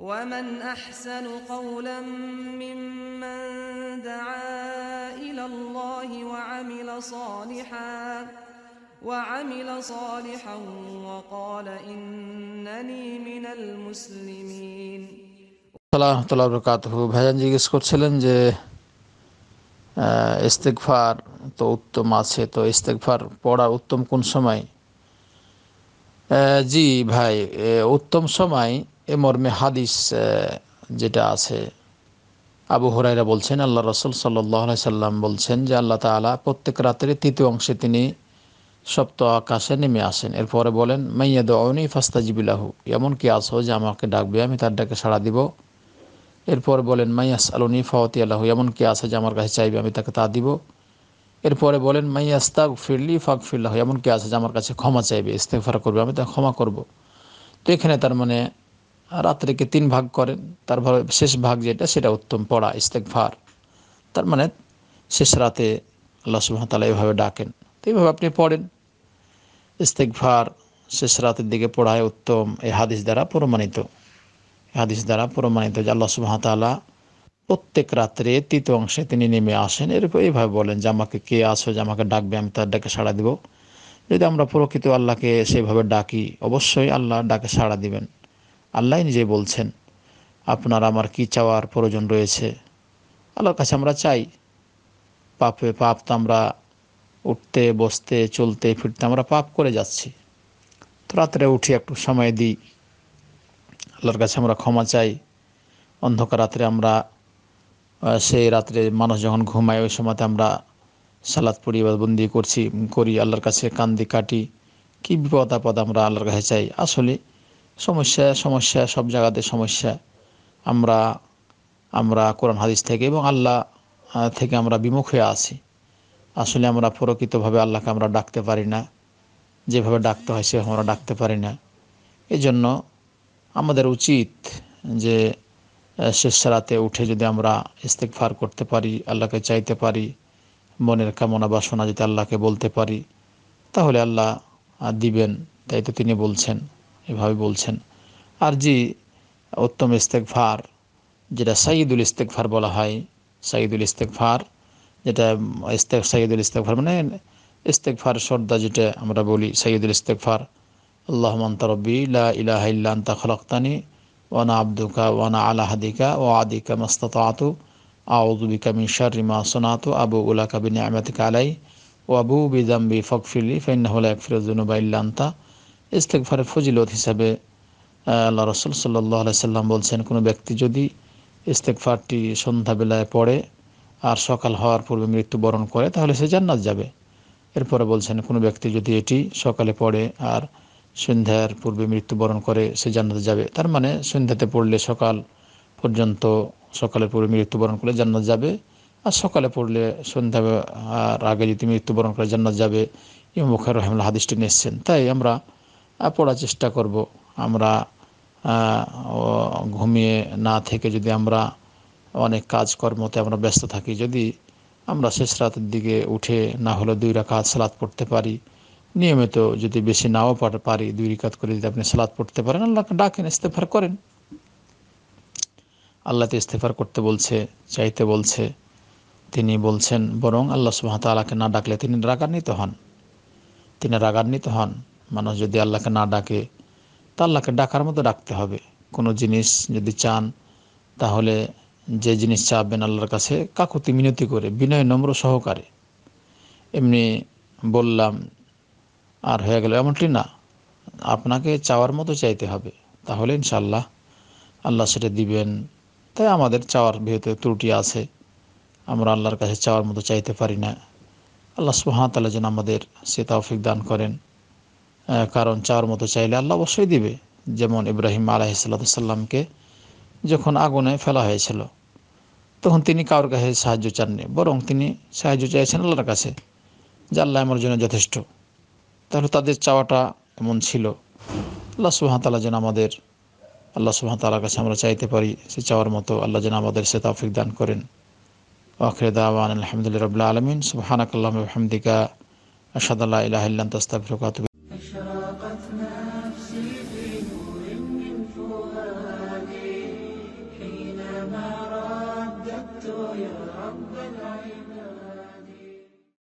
ومن احسن قولا ممن دعا الى الله وعمل صالحا وعمل صالحا وقال انني من المسلمين সালাম তাল্লাহ বরকাত ভাইজান জিজ্ঞেস করছিলেন যে ইস্তেকফার তো উত্তম আছে তো ইস্তেকফার পড়া উত্তম কোন সময় জি ভাই উত্তম সময় এ মর্মে হাদিস যেটা আছে আবু হরাইরা বলছেন আল্লাহ রসুল সাল্লি সাল্লাম বলছেন যে আল্লাহ তালা প্রত্যেক রাত্রে তৃতীয় অংশে তিনি সপ্ত আকাশে নেমে আসেন এরপরে বলেন মাইয়া দৌনি ফাস্তাজিবিলাহু এমন কি আসো যে আমাকে ডাকবে আমি তার ডাকে সাড়া দিব এরপর বলেন মাইয়াস আলোনি ফাওয়াতি আল্লাহ এমন কি আসে যে আমার কাছে চাইবে আমি তাকে তা দিব এরপরে বলেন মাইয়াস তাক ফিরলি ফাঁক ফিরলাহ এমন কি আসে যে আমার কাছে ক্ষমা চাইবে ইস্তেফার করবে আমি তাকে ক্ষমা করব তো এখানে তার মানে রাত্রেকে তিন ভাগ করেন তারপরে শেষ ভাগ যেটা সেটা উত্তম পড়া ইস্তেকভার তার মানে শেষ রাতে আল্লাহ সুহামতাল্লাহ এভাবে ডাকেন তো এইভাবে আপনি পড়েন ইস্তেকভার শেষ রাতের দিকে পড়ায় উত্তম এই হাদিস দ্বারা প্রমাণিত হাদিস দ্বারা প্রমাণিত যে আল্লাহ সুহামতাল্লাহ প্রত্যেক রাত্রে তৃতীয় অংশে তিনি নেমে আসেন এরকম এইভাবে বলেন যে আমাকে কে আসো যে আমাকে ডাকবে আমি তার ডাকে সাড়া দিব যদি আমরা প্রকৃত আল্লাহকে সেভাবে ডাকি অবশ্যই আল্লাহ ডাকে সাড়া দিবেন আল্লাহ নিজে বলছেন আপনার আমার কি চাওয়ার প্রয়োজন রয়েছে আল্লাহর কাছে আমরা চাই পাপে পাপ তো আমরা উঠতে বসতে চলতে ফিরতে আমরা পাপ করে যাচ্ছি তো রাত্রে উঠি একটু সময় দিই আল্লাহর কাছে আমরা ক্ষমা চাই অন্ধকার রাত্রে আমরা সেই রাত্রে মানুষ যখন ঘুমায় ওই সময়তে আমরা সালাদ পড়ি বা বন্দি করছি করি আল্লাহর কাছে কান্দি কাটি কী বিপদ আপদ আমরা আল্লাহর কাছে চাই আসলে সমস্যা সমস্যা সব জায়গাতে সমস্যা আমরা আমরা কোরআন হাদিস থেকে এবং আল্লাহ থেকে আমরা বিমুখ হয়ে আছি আসলে আমরা প্রকৃতভাবে আল্লাহকে আমরা ডাকতে পারি না যেভাবে ডাকতে হয় সেভাবে আমরা ডাকতে পারি না এই জন্য আমাদের উচিত যে শেষ রাতে উঠে যদি আমরা ইস্তেকফার করতে পারি আল্লাহকে চাইতে পারি মনের কামনা বাসনা যদি আল্লাহকে বলতে পারি তাহলে আল্লাহ দিবেন তাই তো তিনি বলছেন এভাবে বলছেন আর যে উত্তম ইস্তেকফার যেটা সাইদুল ইস্তেকফার বলা হয় সাইদুল ইস্তেকফার যেটা ইস্তেক সাইদুল ইস্তেকফার মানে ইস্তেকফার সর্দা যেটা আমরা বলি সাইদুল ইস্তেকফার আল্লাহ মন্তরব্বি ইলাহ ইল্লান্তা খলকতানি ওয়ানা আব্দুকা ওয়ানা আলা হাদিকা ও আদিকা আতু আউদুবিকা মিশার রিমা সোনাতু আবু উলাকা বিন কালাই ও আবু বিদাম্বি ফকফিলি ফাইন্না হলা ফিরোজুনুবা ইল্লান্তা ইস্তেকফারের ফজিলত হিসাবে আল্লাহ রসুল সাল্লাহ সাল্লাম বলছেন কোনো ব্যক্তি যদি ইস্তেকফারটি সন্ধ্যাবেলায় পড়ে আর সকাল হওয়ার পূর্বে মৃত্যুবরণ করে তাহলে সে জান্নাত যাবে এরপরে বলছেন কোনো ব্যক্তি যদি এটি সকালে পড়ে আর সন্ধ্যার পূর্বে মৃত্যুবরণ করে সে জান্নাতে যাবে তার মানে সন্ধ্যাতে পড়লে সকাল পর্যন্ত সকালের পূর্বে মৃত্যুবরণ করলে জান্নাত যাবে আর সকালে পড়লে সন্ধ্যা আর আগে যদি মৃত্যুবরণ করে জান্নাত যাবে ইমাম বুখার রহমুল্লাহ হাদিসটি নিয়েছেন তাই আমরা পড়ার চেষ্টা করব আমরা ঘুমিয়ে না থেকে যদি আমরা অনেক কাজকর্মতে আমরা ব্যস্ত থাকি যদি আমরা শেষ রাতের দিকে উঠে না হলে দুই রাকাত সালাদ পড়তে পারি নিয়মিত যদি বেশি নাও পারি দুই রিকাত করে যদি আপনি সালাদ পড়তে পারেন আল্লাহকে ডাকেন ইস্তেফার করেন আল্লাহতে ইস্তেফার করতে বলছে চাইতে বলছে তিনি বলছেন বরং আল্লাহ সুহামতালাকে না ডাকলে তিনি রাগান্বিত হন তিনি রাগান্বিত হন মানুষ যদি আল্লাহকে না ডাকে তা আল্লাহকে ডাকার মতো ডাকতে হবে কোনো জিনিস যদি চান তাহলে যে জিনিস চাপবেন আল্লাহর কাছে কাকুতি মিনতি করে বিনয় নম্র সহকারে এমনি বললাম আর হয়ে গেল এমনটি না আপনাকে চাওয়ার মতো চাইতে হবে তাহলে ইনশাল্লাহ আল্লাহ সেটা দিবেন তাই আমাদের চাওয়ার ভেতরে ত্রুটি আছে আমরা আল্লাহর কাছে চাওয়ার মতো চাইতে পারি না আল্লাহ সুহামতাল্লাহ যেন আমাদের সে তৌফিক দান করেন কারণ চাওয়ার মতো চাইলে আল্লাহ অবশ্যই দিবে যেমন ইব্রাহিম সাল্লাহসাল্লামকে যখন আগুনে ফেলা হয়েছিল তখন তিনি কারোর কাছে সাহায্য চাননি বরং তিনি সাহায্য চাইছেন আল্লাহর কাছে যে আল্লাহ আমার জন্য যথেষ্ট তাহলে তাদের চাওয়াটা এমন ছিল আল্লাহ সুহাতালা যেন আমাদের আল্লাহ সুহাতালার কাছে আমরা চাইতে পারি সে চাওয়ার মতো আল্লাহ যেন আমাদের সে তাফিক দান করেন ওয়াখরে দাওয়ান আলহামদুলিল্লাহ রবিল্লা আলমিন সুবাহানাকাল্লাহ হামদিকা আল্লাহ ইলাহিল্লান তাস্তাফিরকাত